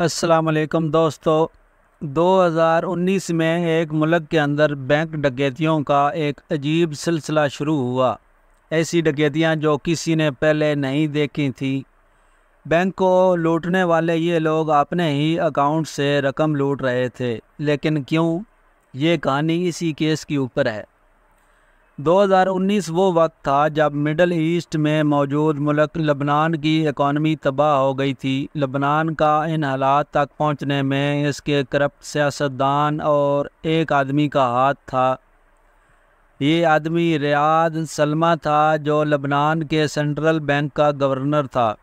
असलकम दोस्तों 2019 में एक मुल्क के अंदर बैंक डकैतियों का एक अजीब सिलसिला शुरू हुआ ऐसी डकैतियाँ जो किसी ने पहले नहीं देखी थी बैंक को लूटने वाले ये लोग अपने ही अकाउंट से रकम लूट रहे थे लेकिन क्यों ये कहानी इसी केस के ऊपर है 2019 वो वक्त था जब मिडल ईस्ट में मौजूद मुल्क लबनान की इकानमी तबाह हो गई थी लबनान का इन हालात तक पहुंचने में इसके करप्ट सियासतदान और एक आदमी का हाथ था ये आदमी रियाद सलमा था जो लबनान के सेंट्रल बैंक का गवर्नर था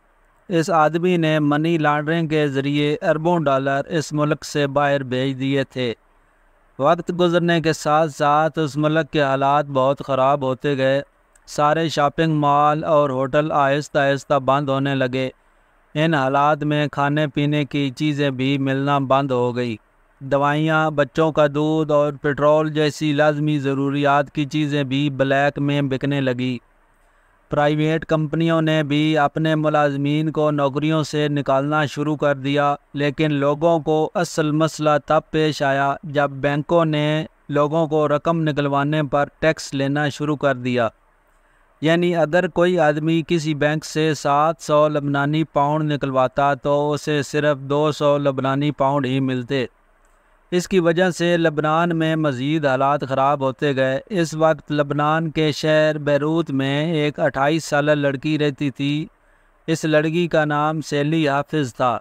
इस आदमी ने मनी लॉन्ड्रिंग के ज़रिए अरबों डॉलर इस मुल्क से बाहर भेज दिए थे वक्त गुजरने के साथ साथ उस मलक के हालात बहुत ख़राब होते गए सारे शॉपिंग मॉल और होटल आहिस्ता आहिस्ता बंद होने लगे इन हालात में खाने पीने की चीज़ें भी मिलना बंद हो गई दवाइयाँ बच्चों का दूध और पेट्रोल जैसी लाजमी ज़रूरियात की चीज़ें भी ब्लैक में बिकने लगी प्राइवेट कंपनियों ने भी अपने मुलाजमीन को नौकरियों से निकालना शुरू कर दिया लेकिन लोगों को असल मसला तब पेश आया जब बैंकों ने लोगों को रकम निकलवाने पर टैक्स लेना शुरू कर दिया यानी अगर कोई आदमी किसी बैंक से सात सौ लबनानी पाउंड निकलवाता तो उसे सिर्फ दो सौ लबनानी पाउंड ही मिलते इसकी वजह से लबनान में मज़ीद हालात ख़राब होते गए इस वक्त लबनान के शहर बैरूत में एक अट्ठाईस साल लड़की रहती थी इस लड़की का नाम सैली हाफिज़ था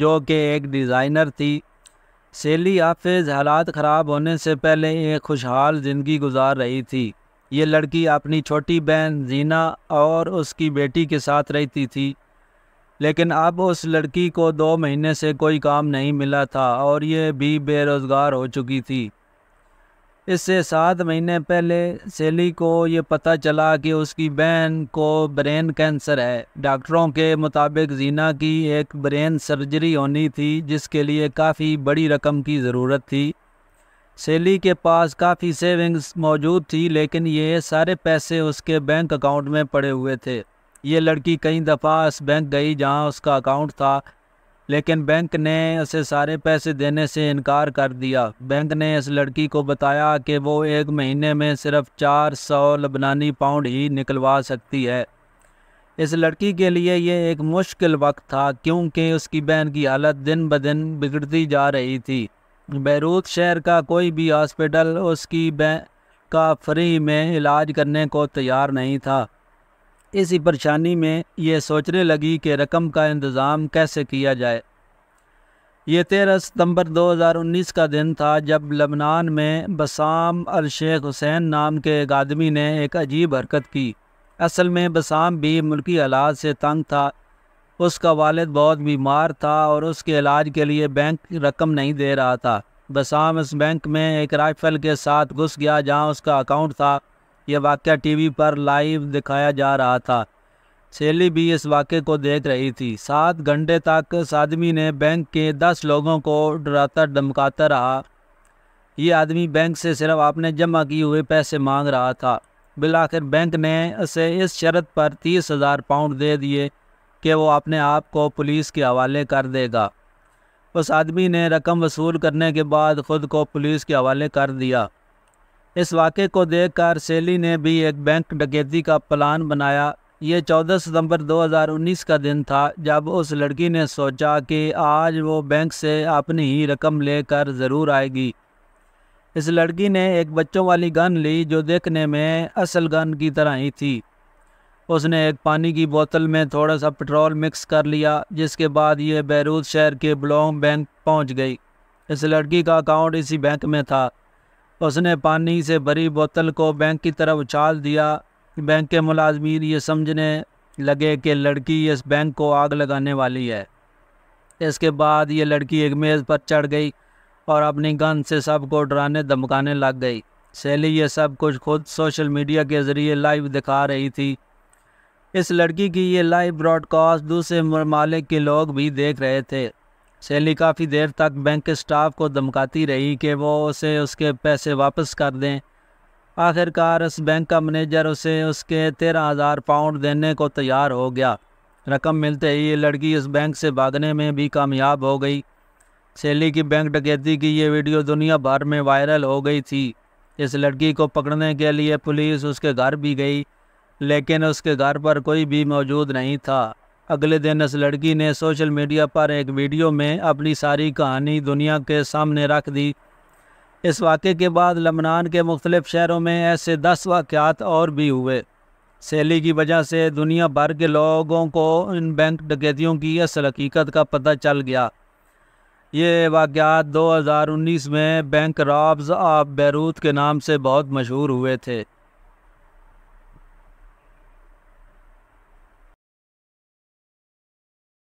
जो कि एक डिज़ाइनर थी सैली हाफिज़ हालात ख़राब होने से पहले एक खुशहाल ज़िंदगी गुजार रही थी ये लड़की अपनी छोटी बहन जीना और उसकी बेटी के साथ रहती थी लेकिन अब उस लड़की को दो महीने से कोई काम नहीं मिला था और ये भी बेरोज़गार हो चुकी थी इससे सात महीने पहले सेली को ये पता चला कि उसकी बहन को ब्रेन कैंसर है डॉक्टरों के मुताबिक जीना की एक ब्रेन सर्जरी होनी थी जिसके लिए काफ़ी बड़ी रकम की ज़रूरत थी सेली के पास काफ़ी सेविंग्स मौजूद थी लेकिन ये सारे पैसे उसके बैंक अकाउंट में पड़े हुए थे ये लड़की कई दफ़ा इस बैंक गई जहाँ उसका अकाउंट था लेकिन बैंक ने उसे सारे पैसे देने से इनकार कर दिया बैंक ने इस लड़की को बताया कि वो एक महीने में सिर्फ चार सौ लबनानी पाउंड ही निकलवा सकती है इस लड़की के लिए ये एक मुश्किल वक्त था क्योंकि उसकी बहन की हालत दिन ब दिन बिगड़ती जा रही थी बैरूत शहर का कोई भी हॉस्पिटल उसकी बहन का फ्री में इलाज करने को तैयार नहीं था इसी परेशानी में ये सोचने लगी कि रकम का इंतज़ाम कैसे किया जाए ये तेरह सितंबर 2019 का दिन था जब लबनान में बसाम अल शेख हुसैन नाम के एक आदमी ने एक अजीब हरकत की असल में बसाम भी मुल्की हालात से तंग था उसका वालद बहुत बीमार था और उसके इलाज के लिए बैंक रकम नहीं दे रहा था बसाम इस बैंक में एक राइफल के साथ घुस गया जहाँ उसका अकाउंट था ये वाक्य टीवी पर लाइव दिखाया जा रहा था सेली भी इस वाक्य को देख रही थी सात घंटे तक इस आदमी ने बैंक के दस लोगों को डराता धमकाता रहा ये आदमी बैंक से सिर्फ आपने जमा किए हुए पैसे मांग रहा था बिल आखिर बैंक ने उसे इस शर्त पर तीस हज़ार पाउंड दे दिए कि वो अपने आप को पुलिस के हवाले कर देगा उस आदमी ने रकम वसूल करने के बाद ख़ुद को पुलिस के हवाले कर दिया इस वाक़े को देखकर सेली ने भी एक बैंक डकैती का प्लान बनाया ये 14 सितंबर 2019 का दिन था जब उस लड़की ने सोचा कि आज वो बैंक से अपनी ही रकम लेकर ज़रूर आएगी इस लड़की ने एक बच्चों वाली गन ली जो देखने में असल गन की तरह ही थी उसने एक पानी की बोतल में थोड़ा सा पेट्रोल मिक्स कर लिया जिसके बाद ये बैरूत शहर के ब्लॉन्ग बैंक पहुंच गई इस लड़की का अकाउंट इसी बैंक में था तो उसने पानी से भरी बोतल को बैंक की तरफ उछाल दिया बैंक के मुलाजमीन ये समझने लगे कि लड़की इस बैंक को आग लगाने वाली है इसके बाद ये लड़की एक मेज़ पर चढ़ गई और अपनी गन से सबको डराने धमकाने लग गई सैली ये सब कुछ खुद सोशल मीडिया के ज़रिए लाइव दिखा रही थी इस लड़की की ये लाइव ब्रॉडकास्ट दूसरे ममालिक के लोग भी देख रहे थे शैली काफ़ी देर तक बैंक के स्टाफ को धमकाती रही कि वो उसे उसके पैसे वापस कर दें आखिरकार उस बैंक का मैनेजर उसे उसके तेरह हज़ार पाउंड देने को तैयार हो गया रकम मिलते ही ये लड़की उस बैंक से भागने में भी कामयाब हो गई शैली की बैंक डकैती की ये वीडियो दुनिया भर में वायरल हो गई थी इस लड़की को पकड़ने के लिए पुलिस उसके घर भी गई लेकिन उसके घर पर कोई भी मौजूद नहीं था अगले दिन इस लड़की ने सोशल मीडिया पर एक वीडियो में अपनी सारी कहानी दुनिया के सामने रख दी इस वाक़े के बाद लबनान के मुख्तलिफ़ शहरों में ऐसे दस वाक़ात और भी हुए सैली की वजह से दुनिया भर के लोगों को इन बैंक डकैतियों की असल हकीकत का पता चल गया ये वाक़ात 2019 में बैंक रॉब्स ऑफ बैरूत के नाम से बहुत मशहूर हुए थे